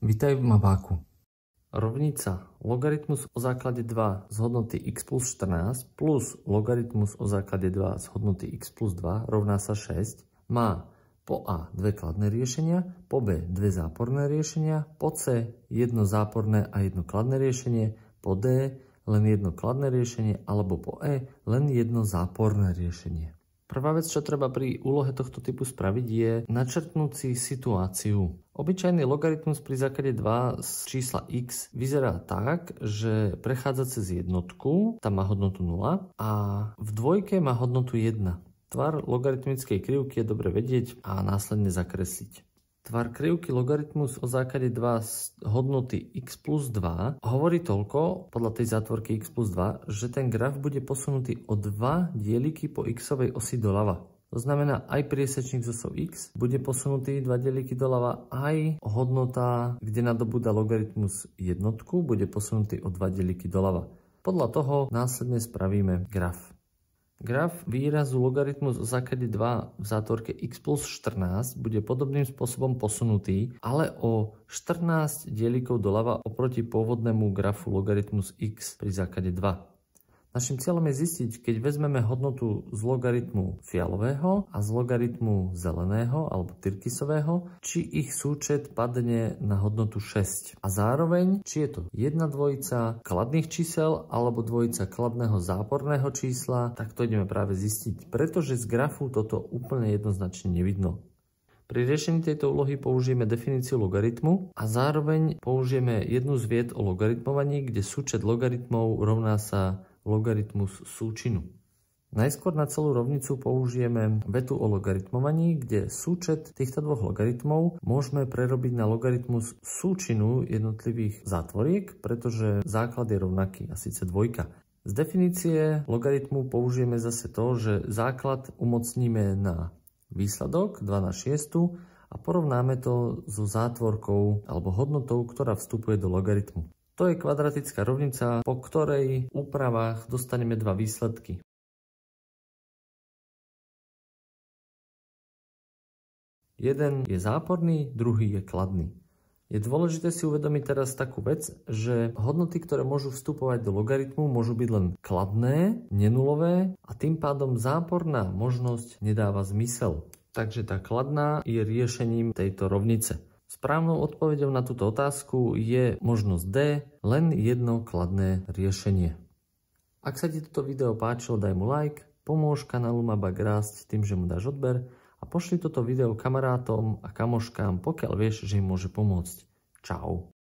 Vitaj v mabáku. Rovnica logaritmus o základe 2 z hodnoty x plus 14 plus logaritmus o základe 2 z hodnoty x plus 2 rovná sa 6 má po a dve kladné riešenia, po b dve záporné riešenia, po c jedno záporné a jedno kladné riešenie, po d len jedno kladné riešenie alebo po e len jedno záporné riešenie. Prvá vec, čo treba pri úlohe tohto typu spraviť, je načrtnúť si situáciu. Obyčajný logaritmus pri základe 2 z čísla x vyzerá tak, že prechádza cez jednotku, tam má hodnotu 0 a v dvojke má hodnotu 1. Tvar logaritmickej krivky je dobre vedieť a následne zakresliť. Tvar krivky logaritmus o základe 2 z hodnoty x plus 2 hovorí toľko, podľa tej zátvorky x plus 2, že ten graf bude posunutý o 2 dieliky po xovej osi doľava. To znamená, aj priesečník zosov x bude posunutý dva delíky doľava, aj hodnota, kde nadobúda logaritmus jednotku, bude posunutý o dva delíky doľava. Podľa toho následne spravíme graf. Graf výrazu logaritmus o základe 2 v zátvorke x plus 14 bude podobným spôsobom posunutý, ale o 14 dielikov doľava oproti pôvodnému grafu logaritmus x pri základe 2. Našim cieľom je zistiť, keď vezmeme hodnotu z logaritmu fialového a z logaritmu zeleného alebo tyrkysového, či ich súčet padne na hodnotu 6. A zároveň, či je to jedna dvojica kladných čísel alebo dvojica kladného záporného čísla, tak to ideme práve zistiť, pretože z grafu toto úplne jednoznačne nevidno. Pri riešení tejto úlohy použijeme definíciu logaritmu a zároveň použijeme jednu z vied o logaritmovaní, kde súčet logaritmov rovná sa logaritmus súčinu. Najskôr na celú rovnicu použijeme vetu o logaritmovaní, kde súčet týchto dvoch logaritmov môžeme prerobiť na logaritmus súčinu jednotlivých zátvoriek, pretože základ je rovnaký, a síce dvojka. Z definície logaritmu použijeme zase to, že základ umocníme na výsledok 2 na 6 a porovnáme to so zátvorkou alebo hodnotou, ktorá vstupuje do logaritmu. To je kvadratická rovnica, po ktorej úpravách dostaneme dva výsledky. Jeden je záporný, druhý je kladný. Je dôležité si uvedomiť teraz takú vec, že hodnoty, ktoré môžu vstupovať do logaritmu, môžu byť len kladné, nenulové a tým pádom záporná možnosť nedáva zmysel. Takže tá kladná je riešením tejto rovnice. Správnou odpovedou na túto otázku je možnosť D, len jedno kladné riešenie. Ak sa ti toto video páčilo, daj mu like, pomôž kanálu Mabak rásť tým, že mu dáš odber a pošli toto video kamarátom a kamoškám, pokiaľ vieš, že im môže pomôcť. Čau.